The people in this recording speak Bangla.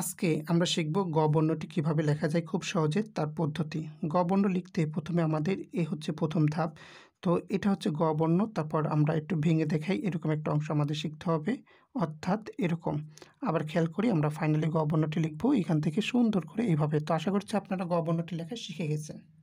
আজকে আমরা শিখব গ বর্ণটি কীভাবে লেখা যায় খুব সহজে তার পদ্ধতি গ বর্ণ লিখতে প্রথমে আমাদের এ হচ্ছে প্রথম ধাপ তো এটা হচ্ছে গ বর্ণ তারপর আমরা একটু ভেঙে দেখাই এরকম একটা অংশ আমাদের শিখতে হবে অর্থাৎ এরকম আবার খেয়াল করি আমরা ফাইনালি গ বর্ণটি লিখবো এখান থেকে সুন্দর করে এইভাবে তো আশা করছি আপনারা গ বর্ণটি লেখা শিখে গেছেন